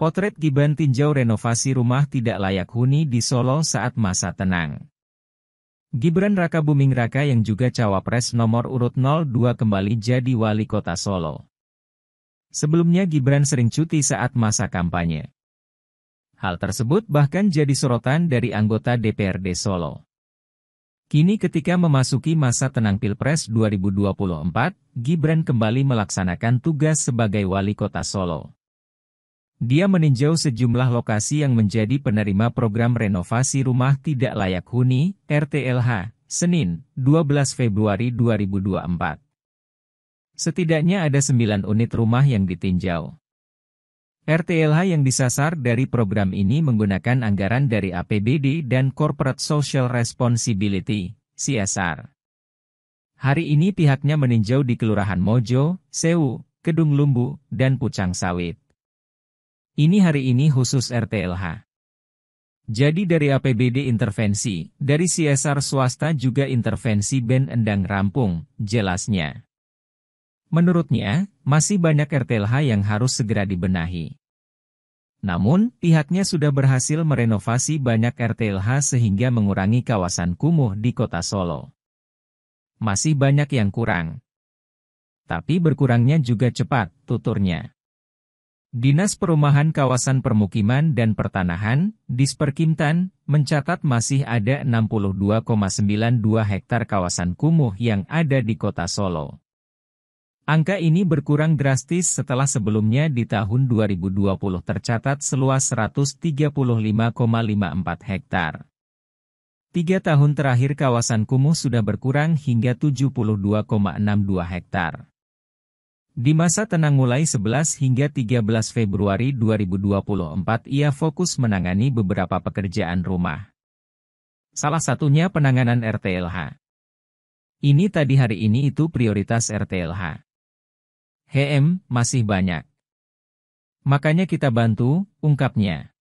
Potret Gibran tinjau renovasi rumah tidak layak huni di Solo saat masa tenang. Gibran Raka Buming Raka yang juga cawapres nomor urut 02 kembali jadi wali kota Solo. Sebelumnya Gibran sering cuti saat masa kampanye. Hal tersebut bahkan jadi sorotan dari anggota DPRD Solo. Kini ketika memasuki masa tenang Pilpres 2024, Gibran kembali melaksanakan tugas sebagai wali kota Solo. Dia meninjau sejumlah lokasi yang menjadi penerima program renovasi rumah tidak layak huni, RTLH, Senin, 12 Februari 2024. Setidaknya ada sembilan unit rumah yang ditinjau. RTLH yang disasar dari program ini menggunakan anggaran dari APBD dan Corporate Social Responsibility, CSR. Hari ini pihaknya meninjau di Kelurahan Mojo, Sewu, Kedung Lumbu, dan Pucang Sawit. Ini hari ini khusus RTLH. Jadi dari APBD intervensi, dari CSR swasta juga intervensi Ben endang rampung, jelasnya. Menurutnya, masih banyak RTLH yang harus segera dibenahi. Namun, pihaknya sudah berhasil merenovasi banyak RTLH sehingga mengurangi kawasan kumuh di kota Solo. Masih banyak yang kurang. Tapi berkurangnya juga cepat, tuturnya. Dinas Perumahan Kawasan Permukiman dan Pertanahan, Disperkimtan, mencatat masih ada 62,92 hektar kawasan kumuh yang ada di kota Solo. Angka ini berkurang drastis setelah sebelumnya di tahun 2020 tercatat seluas 135,54 hektar. Tiga tahun terakhir kawasan kumuh sudah berkurang hingga 72,62 hektar. Di masa tenang mulai 11 hingga 13 Februari 2024 ia fokus menangani beberapa pekerjaan rumah. Salah satunya penanganan RTLH. Ini tadi hari ini itu prioritas RTLH. HM masih banyak. Makanya kita bantu, ungkapnya.